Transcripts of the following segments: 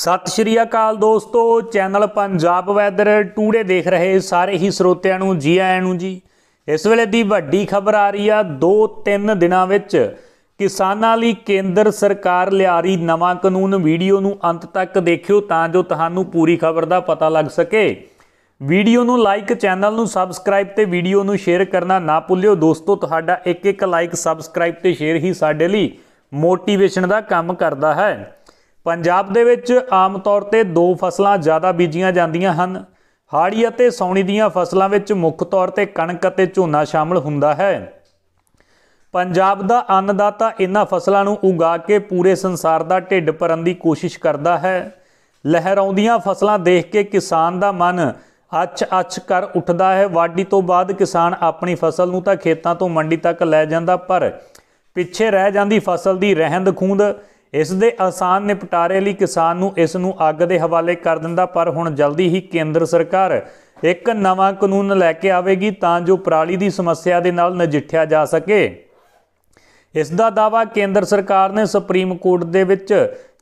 ਸਤਿ ਸ਼੍ਰੀ ਅਕਾਲ ਦੋਸਤੋ channel Punjab weather today ਦੇਖ ਰਹੇ ਸਾਰੇ ਹੀ ਸਰੋਤਿਆਂ ਨੂੰ ਜੀ ਆਇਆਂ ਨੂੰ ਜੀ ਇਸ ਵੇਲੇ ਦੀ ਵੱਡੀ ਖਬਰ ਆ ਰਹੀ ਆ 2-3 ਦਿਨਾਂ ਵਿੱਚ ਕਿਸਾਨਾਂ ਲਈ ਕੇਂਦਰ ਸਰਕਾਰ ਲਿਆ ਰਹੀ ਨਵਾਂ ਕਾਨੂੰਨ ਵੀਡੀਓ ਨੂੰ ਅੰਤ ਤੱਕ ਦੇਖਿਓ ਤਾਂ ਜੋ ਤੁਹਾਨੂੰ ਪੂਰੀ ਖਬਰ ਦਾ ਪਤਾ ਲੱਗ ਸਕੇ ਵੀਡੀਓ ਨੂੰ ਲਾਈਕ ਚੈਨਲ ਨੂੰ ਸਬਸਕ੍ਰਾਈਬ ਤੇ ਵੀਡੀਓ ਨੂੰ ਸ਼ੇਅਰ ਕਰਨਾ ਨਾ ਭੁੱਲਿਓ ਦੋਸਤੋ ਤੁਹਾਡਾ ਇੱਕ ਇੱਕ ਲਾਈਕ ਸਬਸਕ੍ਰਾਈਬ ਤੇ ਸ਼ੇਅਰ ਹੀ ਸਾਡੇ ਲਈ ਮੋਟੀਵੇਸ਼ਨ ਦਾ ਕੰਮ ਕਰਦਾ ਹੈ ਪੰਜਾਬ ਦੇ ਵਿੱਚ ਆਮ ਤੌਰ ਤੇ ਦੋ ਫਸਲਾਂ ਜ਼ਿਆਦਾ ਬੀਜੀਆਂ ਜਾਂਦੀਆਂ ਹਨ ਹਾੜੀ ਅਤੇ ਸੌਣੀ ਦੀਆਂ ਫਸਲਾਂ ਵਿੱਚ ਮੁੱਖ ਤੌਰ ਤੇ ਕਣਕ ਅਤੇ ਝੋਨਾ ਸ਼ਾਮਲ ਹੁੰਦਾ ਹੈ ਪੰਜਾਬ ਦਾ ਅੰਨਦਾਤਾ ਇਹਨਾਂ ਫਸਲਾਂ ਨੂੰ ਉਗਾ ਕੇ ਪੂਰੇ ਸੰਸਾਰ ਦਾ ਢਿੱਡ ਭਰਨ ਦੀ ਕੋਸ਼ਿਸ਼ ਕਰਦਾ ਹੈ ਲਹਿਰਾਉਂਦੀਆਂ ਫਸਲਾਂ ਦੇਖ ਕੇ ਕਿਸਾਨ ਦਾ ਮਨ ਅੱਛ-ਅੱਛ ਕਰ ਉੱਠਦਾ ਹੈ ਵਾਢੀ ਤੋਂ ਬਾਅਦ ਕਿਸਾਨ ਆਪਣੀ ਫਸਲ ਨੂੰ ਤਾਂ ਖੇਤਾਂ ਤੋਂ ਮੰਡੀ ਤੱਕ ਲੈ ਜਾਂਦਾ ਪਰ ਪਿੱਛੇ ਰਹਿ ਜਾਂਦੀ ਫਸਲ ਦੀ ਰਹਿੰਦ ਖੂੰਦ ਇਸ ਦੇ ਆਸਾਨ ਨਿਪਟਾਰੇ ਲਈ ਕਿਸਾਨ ਨੂੰ ਇਸ ਨੂੰ ਅੱਗ ਦੇ ਹਵਾਲੇ ਕਰ ਦਿੰਦਾ ਪਰ ਹੁਣ ਜਲਦੀ ਹੀ ਕੇਂਦਰ ਸਰਕਾਰ ਇੱਕ ਨਵਾਂ ਕਾਨੂੰਨ ਲੈ ਕੇ ਆਵੇਗੀ ਤਾਂ ਜੋ ਪ੍ਰਾਲੀ ਦੀ ਸਮੱਸਿਆ ਦੇ ਨਾਲ ਨਜਿੱਠਿਆ ਜਾ ਸਕੇ ਇਸ ਦਾ ਦਾਵਾ ਕੇਂਦਰ ਸਰਕਾਰ ਨੇ ਸੁਪਰੀਮ ਕੋਰਟ ਦੇ ਵਿੱਚ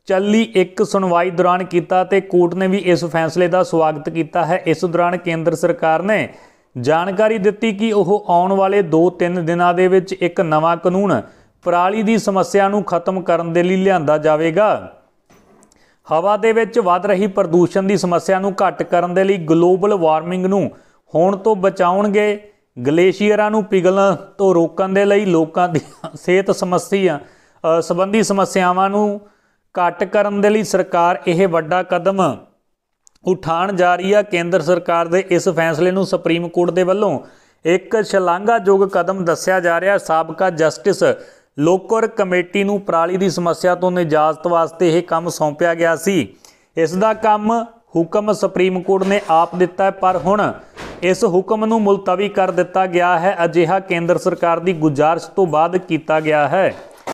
ਚੱਲੀ ਇੱਕ ਸੁਣਵਾਈ ਦੌਰਾਨ ਕੀਤਾ ਤੇ ਕੋਰਟ ਨੇ ਵੀ ਇਸ ਫੈਸਲੇ ਦਾ ਸਵਾਗਤ ਕੀਤਾ ਹੈ ਇਸ ਦੌਰਾਨ ਕੇਂਦਰ ਸਰਕਾਰ ਨੇ ਜਾਣਕਾਰੀ ਦਿੱਤੀ ਕਿ ਉਹ ਆਉਣ ਵਾਲੇ 2-3 ਦਿਨਾਂ ਦੇ ਵਿੱਚ ਇੱਕ ਨਵਾਂ ਕਾਨੂੰਨ ਪਰਾਲੀ ਦੀ ਸਮੱਸਿਆ ਨੂੰ ਖਤਮ ਕਰਨ ਦੇ ਲਈ ਲਿਆਂਦਾ ਜਾਵੇਗਾ ਹਵਾ ਦੇ ਵਿੱਚ ਵੱਧ ਰਹੀ ਪ੍ਰਦੂਸ਼ਣ ਦੀ ਸਮੱਸਿਆ ਨੂੰ ਘੱਟ ਕਰਨ ਦੇ ਲਈ ਗਲੋਬਲ ਵਾਰਮਿੰਗ ਨੂੰ ਹੋਣ ਤੋਂ ਬਚਾਉਣਗੇ ਗਲੇਸ਼ੀਅਰਾਂ ਨੂੰ ਪਿਘਲਣ ਤੋਂ ਰੋਕਣ ਦੇ ਲਈ ਲੋਕਾਂ ਦੀ ਸਿਹਤ ਸਮੱਸਿਆ ਸੰਬੰਧੀ ਸਮੱਸਿਆਵਾਂ ਨੂੰ ਘੱਟ ਕਰਨ ਦੇ ਲਈ ਸਰਕਾਰ ਇਹ ਵੱਡਾ ਕਦਮ ਉਠਾਣ ਜਾ ਰਹੀ ਹੈ ਕੇਂਦਰ ਸਰਕਾਰ ਦੇ ਇਸ ਫੈਸਲੇ ਨੂੰ ਸੁਪਰੀਮ ਕੋਰਟ ਦੇ ਵੱਲੋਂ ਇੱਕ ਸ਼ਲਾਘਾਯੋਗ ਕਦਮ ਦੱਸਿਆ ਜਾ ਰਿਹਾ ਸਾਬਕਾ ਜਸਟਿਸ ਲੋਕਰ ਕਮੇਟੀ ਨੂੰ ਪਰਾਲੀ ਦੀ ਸਮੱਸਿਆ ਤੋਂ ਨਿਜਾਤ ਵਾਸਤੇ ਇਹ ਕੰਮ ਸੌਂਪਿਆ ਗਿਆ ਸੀ ਇਸ ਦਾ ਕੰਮ ਹੁਕਮ ਸੁਪਰੀਮ ਕੋਰਟ ਨੇ ਆਪ ਦਿੱਤਾ ਪਰ ਹੁਣ ਇਸ ਹੁਕਮ ਨੂੰ ਮੁਲਤਵੀ ਕਰ ਦਿੱਤਾ ਗਿਆ ਹੈ ਅਜਿਹਾ ਕੇਂਦਰ ਸਰਕਾਰ ਦੀ ਗੁਜਾਰਿਸ਼ ਤੋਂ ਬਾਅਦ ਕੀਤਾ ਗਿਆ ਹੈ